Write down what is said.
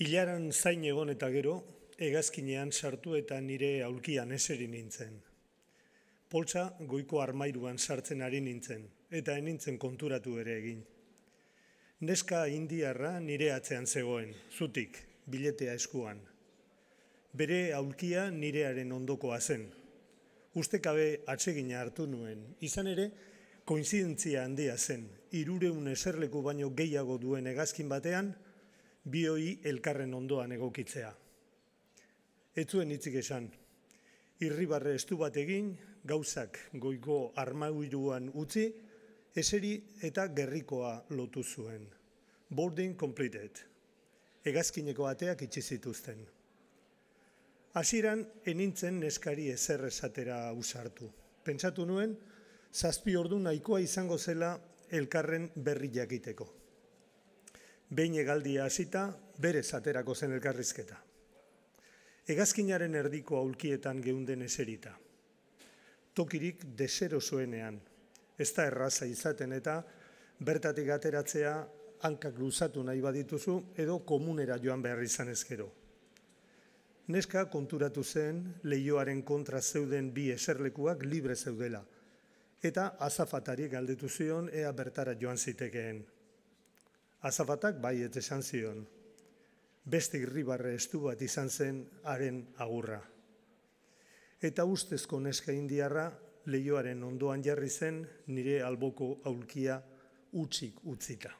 Ilaran zain egon eta gero, egazkinean sartu eta nire aulkian eseri nintzen. Poltsa goiko armairuan sartzen ari nintzen, eta enintzen konturatu ere egin. Neska indiarra nire atzean zegoen, zutik, biletea eskuan. Bere aulkia nirearen ondokoa zen. Ustekabe atsegina hartu nuen, izan ere, koinzidentzia handia zen, irureun eserleku baino gehiago duen egazkin batean, bioi elkarren ondoan egokitzea. Ez zuen hitzik esan, irribarre estu bat egin, gauzak goiko armauiruan utzi, eseri eta gerrikoa lotu zuen. Boarding completed. Egazkineko ateak itxizituzten. zituzten. enintzen neskari ezer esatera usartu. Pentsatu nuen, zazpi ordu nahikoa izango zela elkarren berri jakiteko behin egaldia hasita bere zaterako zen elkarrizketa. Egazkinaren erdiko aulkietan geunden eserita. Tokirik desero zuenean, ez da erraza izaten eta bertatik ateratzea hankak luzatu nahi badituzu edo komunera joan behar izan ezkero. Neska konturatu zen leioaren kontra zeuden bi eserlekuak libre zeudela eta azafatarik galdetu zion ea bertara joan zitekeen. Azafatak bai ez esan zion. Beste irribarre estu bat izan zen haren agurra. Eta ustezko neska indiarra leioaren ondoan jarri zen nire alboko aulkia utzik utzita.